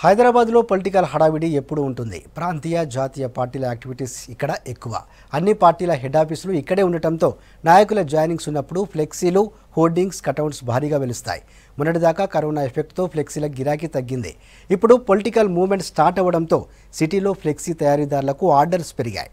హైదరాబాద్లో పొలిటికల్ హడావిడి ఎప్పుడు ఉంటుంది ప్రాంతీయ జాతీయ పార్టీల యాక్టివిటీస్ ఇక్కడ ఎక్కువ అన్ని పార్టీల హెడ్ ఆఫీసులు ఇక్కడే ఉండటంతో నాయకుల జాయినింగ్స్ ఉన్నప్పుడు ఫ్లెక్సీలు హోర్డింగ్స్ కటౌట్స్ భారీగా వెలుస్తాయి మొన్నటిదాకా కరోనా ఎఫెక్ట్తో ఫ్లెక్సీల గిరాకీ తగ్గింది ఇప్పుడు పొలిటికల్ మూవ్మెంట్ స్టార్ట్ అవ్వడంతో సిటీలో ఫ్లెక్సీ తయారీదారులకు ఆర్డర్స్ పెరిగాయి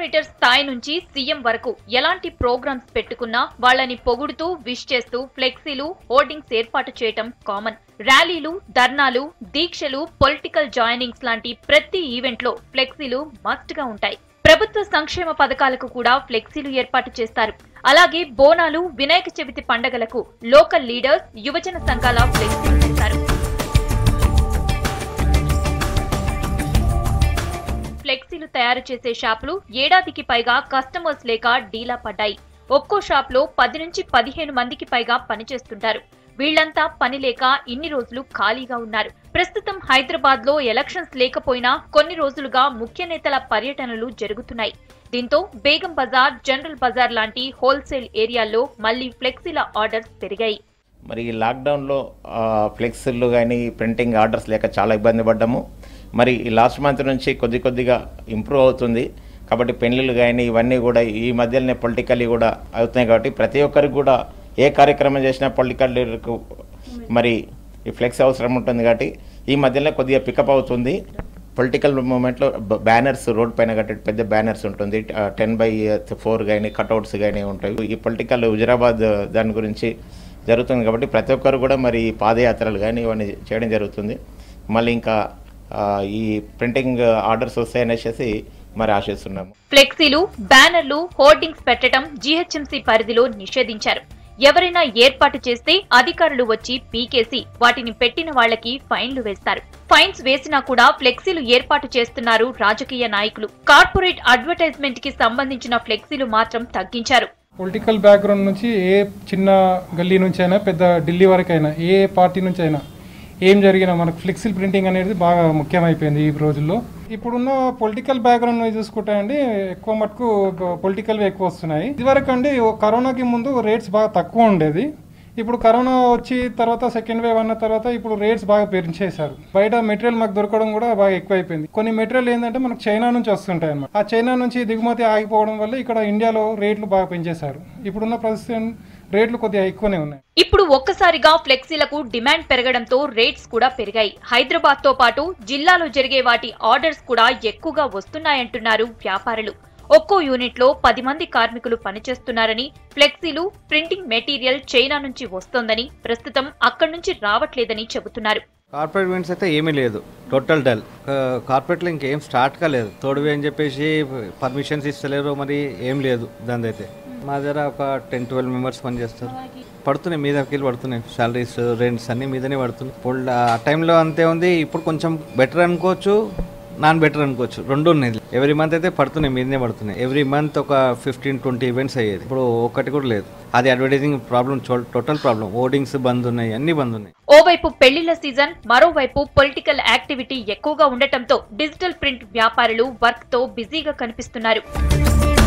కార్పొరేటర్ స్థాయి నుంచి సీఎం వరకు ఎలాంటి ప్రోగ్రామ్స్ పెట్టుకున్నా వాళ్లని పొగుడుతూ విష్ చేస్తూ ఫ్లెక్సీలు హోర్డింగ్స్ ఏర్పాటు చేయటం కామన్ ర్యాలీలు ధర్నాలు దీక్షలు పొలిటికల్ జాయినింగ్స్ లాంటి ప్రతి ఈవెంట్లో ఫ్లెక్సీలు మస్ట్ గా ఉంటాయి ప్రభుత్వ సంక్షేమ పథకాలకు కూడా ఫ్లెక్సీలు ఏర్పాటు చేస్తారు అలాగే బోనాలు వినాయక చవితి పండగలకు లోకల్ లీడర్స్ యువజన సంఘాల ఫ్లెక్సీలు చేస్తారు కాఫీలు తయారు చేసే షాపులు ఏడాదికి పైగా కస్టమర్స్ లేక డీలా పడ్డాయి ఒక్కో షాప్లో పది నుంచి పదిహేను మందికి పైగా పనిచేస్తుంటారు వీళ్లంతా పని లేక ఇన్ని రోజులు ఖాళీగా ఉన్నారు ప్రస్తుతం హైదరాబాద్ లో ఎలక్షన్స్ లేకపోయినా కొన్ని రోజులుగా ముఖ్య నేతల పర్యటనలు జరుగుతున్నాయి దీంతో బేగం బజార్ జనరల్ బజార్ లాంటి హోల్సేల్ ఏరియాల్లో మళ్లీ ఫ్లెక్సీల ఆర్డర్స్ పెరిగాయి మరి లాక్డౌన్లో ఫ్లెక్సీలు కానీ ప్రింటింగ్ ఆర్డర్స్ లేక చాలా ఇబ్బంది పడ్డాము మరి ఈ లాస్ట్ మంత్ నుంచి కొద్ది కొద్దిగా ఇంప్రూవ్ అవుతుంది కాబట్టి పెళ్ళిళ్ళు కానీ ఇవన్నీ కూడా ఈ మధ్యలోనే పొలిటికల్లీ కూడా అవుతున్నాయి కాబట్టి ప్రతి ఒక్కరికి కూడా ఏ కార్యక్రమం చేసినా లీడర్కు మరి ఈ ఫ్లెక్స్ అవసరం ఉంటుంది కాబట్టి ఈ మధ్యలో కొద్దిగా పికప్ అవుతుంది పొలిటికల్ మూమెంట్లో బ్యానర్స్ రోడ్ పైన కట్టే పెద్ద బ్యానర్స్ ఉంటుంది టెన్ బై ఫోర్ కానీ కట్అవుట్స్ కానీ ఉంటాయి ఈ పొలిటికల్ హుజరాబాద్ దాని గురించి జరుగుతుంది కాబట్టి ప్రతి ఒక్కరు కూడా మరి పాదయాత్రలు కానీ ఇవన్నీ చేయడం జరుగుతుంది మళ్ళీ ఇంకా ఈ ప్రింటింగ్ ఆర్డర్స్ వస్తాయనేసి మరి ఆశిస్తున్నాము ఫ్లెక్సీలు బ్యానర్లు హోర్డింగ్స్ పెట్టడం జీహెచ్ఎంసీ పరిధిలో నిషేధించారు ఎవరైనా ఏర్పాటు చేస్తే అధికారులు వచ్చి పీకేసి వాటిని పెట్టిన వాళ్లకి ఫైన్లు వేస్తారు ఫైన్స్ వేసినా కూడా ఫ్లెక్సీలు ఏర్పాటు చేస్తున్నారు రాజకీయ నాయకులు కార్పొరేట్ అడ్వర్టైజ్మెంట్ కి సంబంధించిన ఫ్లెక్సీలు మాత్రం తగ్గించారు పొలిటికల్ బ్యాక్గ్రౌండ్ నుంచి ఏ చిన్న గల్లీ నుంచి అయినా పెద్ద ఢిల్లీ వరకు అయినా ఏ పార్టీ నుంచి అయినా ఏం జరిగినా మనకు ఫ్లెక్సిల్ ప్రింటింగ్ అనేది బాగా ముఖ్యమైపోయింది ఈ రోజుల్లో ఇప్పుడున్న పొలిటికల్ బ్యాక్గ్రౌండ్ చూసుకుంటే అండి ఎక్కువ మటుకు పొలిటికల్వి ఎక్కువ వస్తున్నాయి ఇదివరకు అండి కరోనాకి ముందు రేట్స్ బాగా తక్కువ ఉండేది ఇప్పుడు కరోనా వచ్చి తర్వాత సెకండ్ వేవ్ అన్న తర్వాత ఇప్పుడు రేట్స్ బాగా పెంచేశారు బయట మెటీరియల్ మాకు దొరకడం కూడా బాగా ఎక్కువైపోయింది కొన్ని మెటీరియల్ ఏంటంటే మనకు చైనా నుంచి వస్తుంటాయి అన్నమాట ఆ చైనా నుంచి దిగుమతి ఆగిపోవడం వల్ల ఇక్కడ ఇండియాలో రేట్లు బాగా పెంచేశారు ఇప్పుడున్న పరిస్థితి రేట్లు కొద్దిగా ఎక్కువనే ఉన్నాయి ఇప్పుడు ఒక్కసారిగా ఫ్లెక్సీలకు డిమాండ్ పెరగడంతో రేట్స్ కూడా పెరిగాయి హైదరాబాద్ తో పాటు జిల్లాలో జరిగే వాటి ఆర్డర్స్ కూడా ఎక్కువగా వస్తున్నాయంటున్నారు వ్యాపారులు ఒక్కో యూనిట్లో పది మంది కార్మికులు పనిచేస్తున్నారని ఫ్లెక్సీలు ప్రింటింగ్ మెటీరియల్ చైనా నుంచి వస్తోందని ప్రస్తుతం అక్కడి నుంచి రావట్లేదని చెబుతున్నారు కార్పొరేట్ ఈవెంట్స్ అయితే ఏమీ లేదు టోటల్ డల్ లో ఇంకేం స్టార్ట్ కాలేదు తోడువి అని చెప్పేసి పర్మిషన్స్ ఇస్తలేరు మరి ఏం లేదు దాని అయితే మా దగ్గర ఒక టెన్ ట్వెల్వ్ మెంబర్స్ పనిచేస్తారు పడుతున్నాయి మీద వెళ్ళి పడుతున్నాయి శాలరీస్ రెంట్స్ అన్ని మీదనే పడుతున్నాయి ఇప్పుడు ఆ టైంలో అంతే ఉంది ఇప్పుడు కొంచెం బెటర్ అనుకోవచ్చు నాన్ బెటర్ అనుకోవచ్చు రెండు ఉన్నాయి ఎవ్రీ మంత్ అయితే పడుతున్నాయి మీదనే పడుతున్నాయి ఎవ్రీ మంత్ ఒక ఫిఫ్టీన్ ట్వంటీ ఈవెంట్స్ అయ్యేది ఇప్పుడు ఒకటి కూడా లేదు అది advertising problem total problem hoardings bandh ఉన్నాయి అన్ని బంద్ ఉన్నాయి ఓవైపు పెళ్లిళ్ల సీజన్ మరోవైపు పొలిటికల్ యాక్టివిటీ ఎక్కువగా ఉండటంతో డిజిటల్ ప్రింట్ వ్యాపారులు వర్క్ తో బిజీగా కనిపిస్తున్నారు